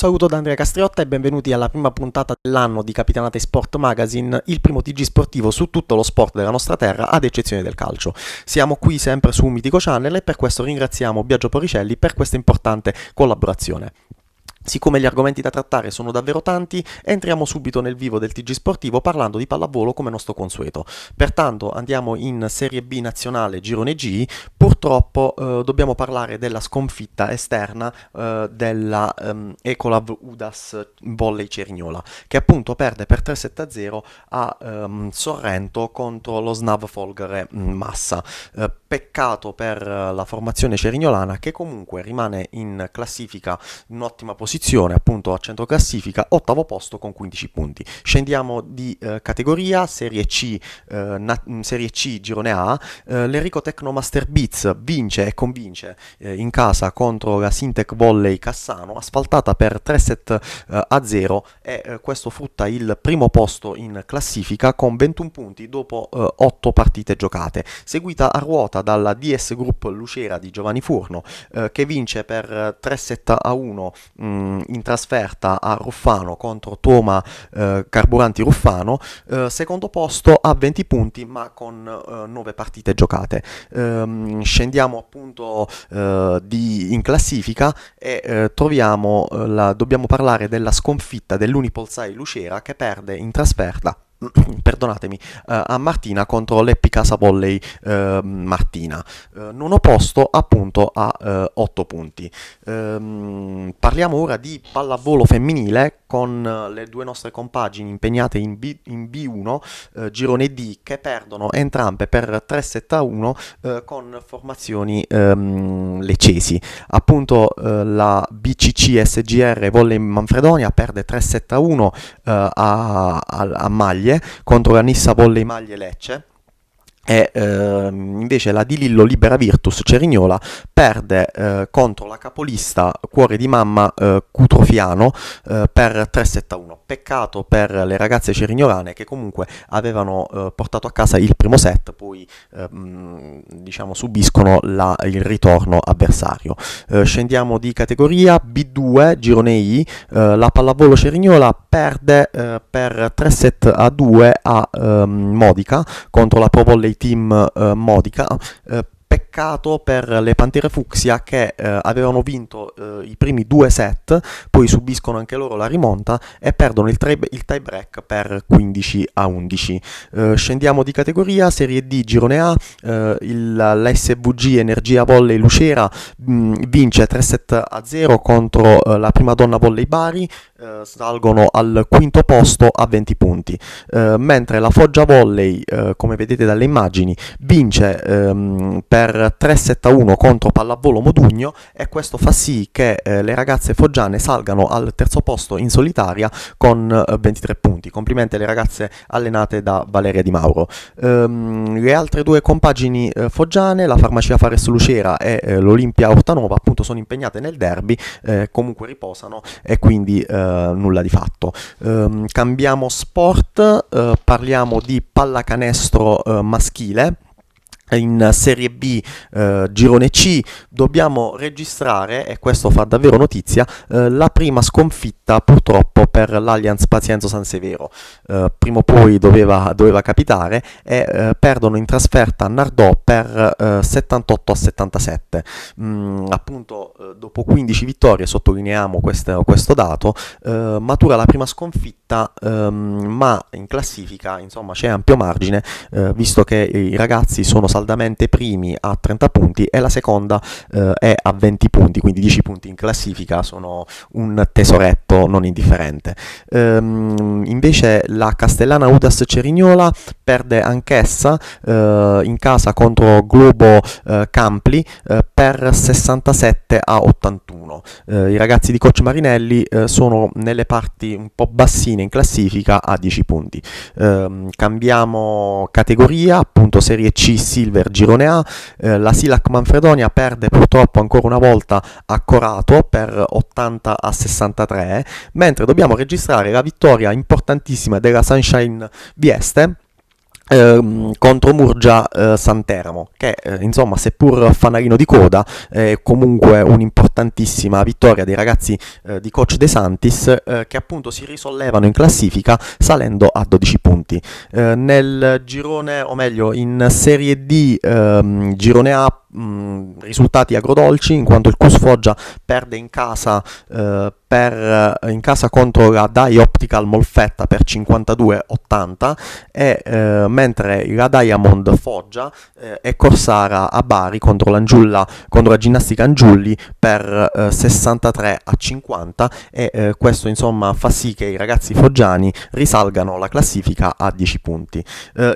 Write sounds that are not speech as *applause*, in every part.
Un saluto da Andrea Castriotta e benvenuti alla prima puntata dell'anno di Capitanate Sport Magazine, il primo TG sportivo su tutto lo sport della nostra terra, ad eccezione del calcio. Siamo qui sempre su Mitico Channel e per questo ringraziamo Biagio Poricelli per questa importante collaborazione. Siccome gli argomenti da trattare sono davvero tanti, entriamo subito nel vivo del TG Sportivo parlando di pallavolo come nostro consueto. Pertanto andiamo in Serie B nazionale Girone G, purtroppo eh, dobbiamo parlare della sconfitta esterna eh, della ehm, Ecolav Udas Volley Cerignola, che appunto perde per 3-7-0 a ehm, Sorrento contro lo Snav Folgare mm, Massa. Eh, peccato per la formazione cerignolana che comunque rimane in classifica in ottima posizione posizione, appunto a centro classifica, ottavo posto con 15 punti. Scendiamo di eh, categoria, Serie C, eh, mm, Serie C Girone A, eh, l'Enrico Tecno Master Beats vince e convince eh, in casa contro la Sintec Volley Cassano, asfaltata per 3 set eh, a 0 e eh, questo frutta il primo posto in classifica con 21 punti dopo 8 partite giocate, seguita a ruota dalla DS Group Lucera di Giovanni Furno che vince per 3 set a 1 mh, mm, in trasferta a Ruffano contro Toma eh, Carburanti Ruffano, eh, secondo posto a 20 punti ma con 9 eh, partite giocate. Ehm, scendiamo appunto eh, di, in classifica e eh, troviamo, la, dobbiamo parlare della sconfitta dell'Unipolsai Lucera che perde in trasferta *clears throat* perdonatemi, uh, a Martina contro l'Eppi Casa Volley uh, ehm, Martina. Uh, non posto appunto a 8 eh, punti. Um, parliamo ora di pallavolo femminile con le due nostre compagini impegnate in, B, B,1 girone D, che perdono entrambe per 3 7 a 1 con formazioni um, ehm, leccesi. Appunto la BCC SGR Volley Manfredonia perde 3 7 a 1 a, a, a Maglia maglie contro la Nissa Volley Maglie Lecce e ehm, invece la di Lillo Libera Virtus Cerignola perde eh, contro la capolista Cuore di Mamma eh, Cutrofiano eh, per 3-7-1. Peccato per le ragazze cerignolane che comunque avevano eh, portato a casa il primo set, poi ehm, diciamo subiscono la, il ritorno avversario. Eh, scendiamo di categoria B2, girone I, eh, la pallavolo cerignola perde eh, per 3 set a 2 a ehm, Modica contro la Pro Volley Team eh, Modica eh, peccato per le Pantere Fucsia che eh, avevano vinto eh, i primi due set, poi subiscono anche loro la rimonta e perdono il, tre- il tie break per 15 a 11. Eh, scendiamo di categoria, Serie D, Girone A, eh, il, l'SVG Energia Volley Lucera mh, mm, vince 3 set a 0 contro eh, la prima donna Volley Bari, eh, salgono al quinto posto a 20 punti, mentre la Foggia Volley, come vedete dalle immagini, vince ehm, per 3-7-1 contro Pallavolo Modugno e questo fa sì che eh, le ragazze foggiane salgano al terzo posto in solitaria con eh, 23 punti. Complimenti alle ragazze allenate da Valeria Di Mauro. Ehm, le altre due compagini eh, foggiane, la Farmacia Fares Lucera e eh, l'Olimpia Ortanova, appunto sono impegnate nel derby, eh, comunque riposano e quindi eh, nulla di fatto. Ehm, cambiamo sport, parliamo di pallacanestro maschile in Serie B, eh, Girone C, dobbiamo registrare, e questo fa davvero notizia, eh, la prima sconfitta purtroppo per l'Allianz Pazienzo San Severo. Eh, prima o poi doveva, doveva capitare e eh, perdono in trasferta a Nardò per 78 eh, a 77. Mm, appunto eh, dopo 15 vittorie, sottolineiamo questo, questo dato, matura la prima sconfitta, ehm, ma in classifica insomma c'è ampio margine, visto che i ragazzi sono stati saldamente primi a 30 punti e la seconda eh, è a 20 punti, quindi 10 punti in classifica sono un tesoretto non indifferente. Ehm, invece la Castellana Udas Cerignola perde anch'essa eh, in casa contro Globo eh, Campli eh, per 67 a 81. Eh, I ragazzi di Coach Marinelli eh, sono nelle parti un po' bassine in classifica a 10 punti. Ehm, cambiamo categoria, appunto Serie C Silver Silver Girone A, eh, la Silac Manfredonia perde purtroppo ancora una volta a Corato per 80 a 63, mentre dobbiamo registrare la vittoria importantissima della Sunshine Vieste Ehm, contro Murgia eh, Santeramo che eh, insomma seppur fanalino di coda è comunque un'importantissima vittoria dei ragazzi eh, di coach De Santis eh, che appunto si risollevano in classifica salendo a 12 punti eh, nel girone o meglio in serie D ehm, girone A mh, risultati agrodolci in quanto il Cus Foggia perde in casa, eh, per, eh, in casa contro la Dai Optical Molfetta per 52-80 e eh, mentre la Diamond Foggia eh, è Corsara a Bari contro, contro la ginnastica Angiulli per 63 eh, a 50 e eh, questo insomma fa sì che i ragazzi foggiani risalgano la classifica a 10 punti.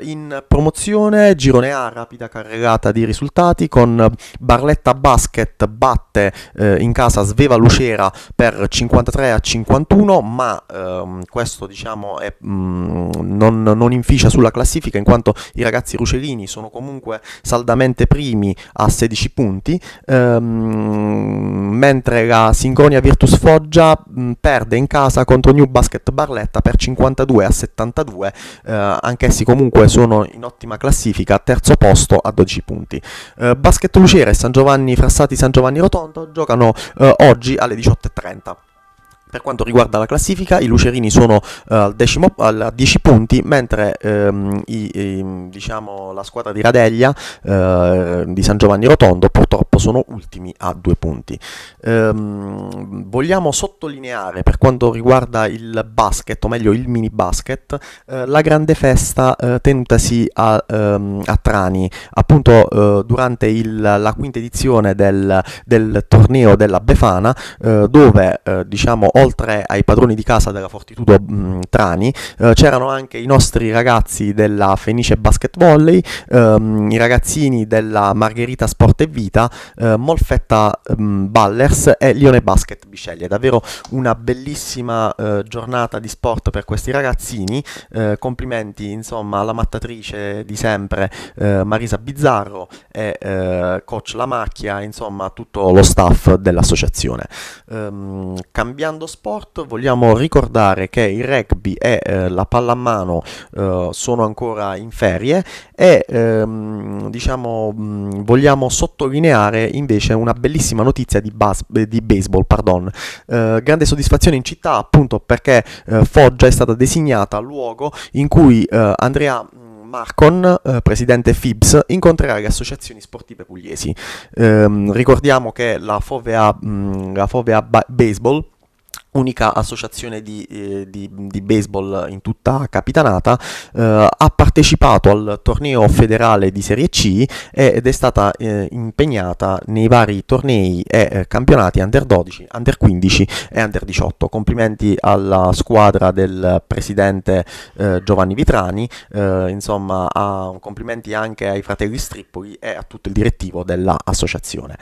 in promozione girone A rapida carregata di risultati con con Barletta Basket batte eh, in casa Sveva Lucera per 53 a 51 ma ehm, questo diciamo è, mh, mm, non, non, inficia sulla classifica in quanto i ragazzi Rucellini sono comunque saldamente primi a 16 punti ehm, mentre la Singonia Virtus Foggia mh, mm, perde in casa contro New Basket Barletta per 52 a 72 eh, anch'essi comunque sono in ottima classifica terzo posto a 12 punti eh, Basket Lucera e San Giovanni Frassati San Giovanni Rotondo giocano eh, oggi alle 18.30. Per quanto riguarda la classifica, i lucerini sono eh, al, decimo, al 10 punti, mentre ehm, i, i, diciamo, la squadra di Radeglia eh, di San Giovanni Rotondo purtroppo sono ultimi a 2 punti. Ehm, vogliamo sottolineare per quanto riguarda il basket, o meglio il mini basket, eh, la grande festa eh, tenutasi a, ehm, a, Trani, appunto eh, durante il, la quinta edizione del, del, torneo della Befana, eh, dove diciamo oltre ai padroni di casa della Fortitudo mh, Trani, eh, c'erano anche i nostri ragazzi della Fenice Basket Volley, ehm, i ragazzini della Margherita Sport e Vita, eh, Molfetta mh, ehm, Ballers e Lione Basket Bisceglie. Davvero una bellissima eh, giornata di sport per questi ragazzini. Eh, complimenti insomma alla mattatrice di sempre eh, Marisa Bizzarro e eh, coach La Macchia, insomma tutto lo staff dell'associazione. Ehm, cambiando sport vogliamo ricordare che il rugby e eh, la pallamano eh, sono ancora in ferie e ehm, diciamo mh, mm, vogliamo sottolineare invece una bellissima notizia di, bas- di baseball, pardon. Eh, grande soddisfazione in città appunto perché eh, Foggia è stata designata luogo in cui eh, Andrea Marcon, eh, presidente FIBS, incontrerà le associazioni sportive pugliesi. Ehm, ricordiamo che la Fovea, mh, mm, la Fovea ba- Baseball unica associazione di, eh, di, di, baseball in tutta Capitanata, eh, ha partecipato al torneo federale di Serie C eh, ed è stata eh, impegnata nei vari tornei e eh, campionati under 12, under 15 e under 18. Complimenti alla squadra del presidente Giovanni Vitrani, insomma a, complimenti anche ai fratelli Strippoli e a tutto il direttivo dell'associazione.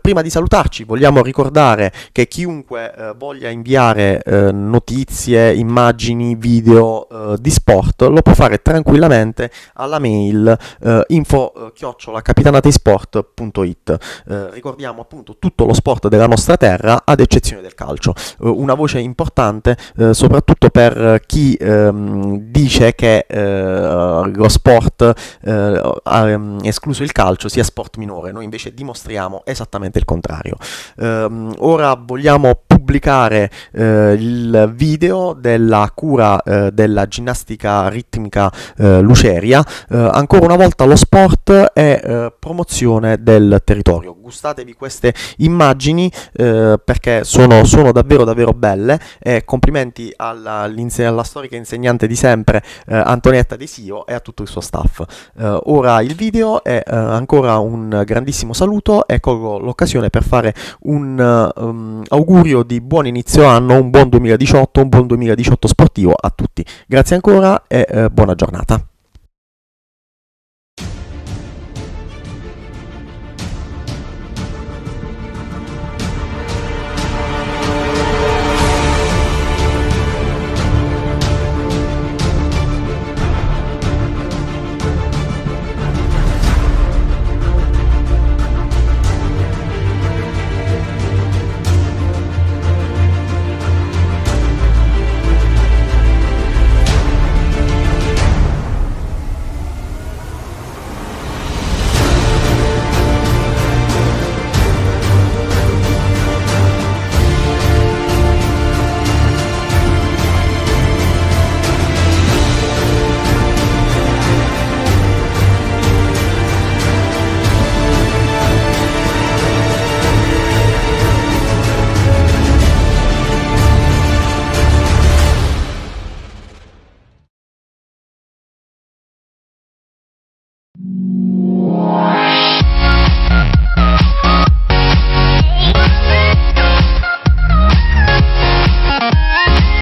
prima di salutarci vogliamo ricordare che chiunque voglia invitare inviare eh, notizie, immagini, video eh, di sport, lo può fare tranquillamente alla mail eh, info-capitanatesport.it. Eh, eh, ricordiamo appunto tutto lo sport della nostra terra ad eccezione del calcio, eh, una voce importante eh, soprattutto per chi ehm, dice che lo sport, ehm, escluso il calcio, sia sport minore, noi invece dimostriamo esattamente il contrario. Ehm, ora vogliamo pubblicare eh, il video della cura eh, della ginnastica ritmica eh, luceria. Eh, ancora una volta lo sport è eh, promozione del territorio. Gustatevi queste immagini eh, perché sono, sono, davvero davvero belle e complimenti alla, alla storica insegnante di sempre Antonietta De Sio e a tutto il suo staff. ora il video è ancora un grandissimo saluto e colgo l'occasione per fare un um, augurio di buon inizio futuro anno, un buon 2018, un buon 2018 sportivo a tutti. Grazie ancora e eh, buona giornata.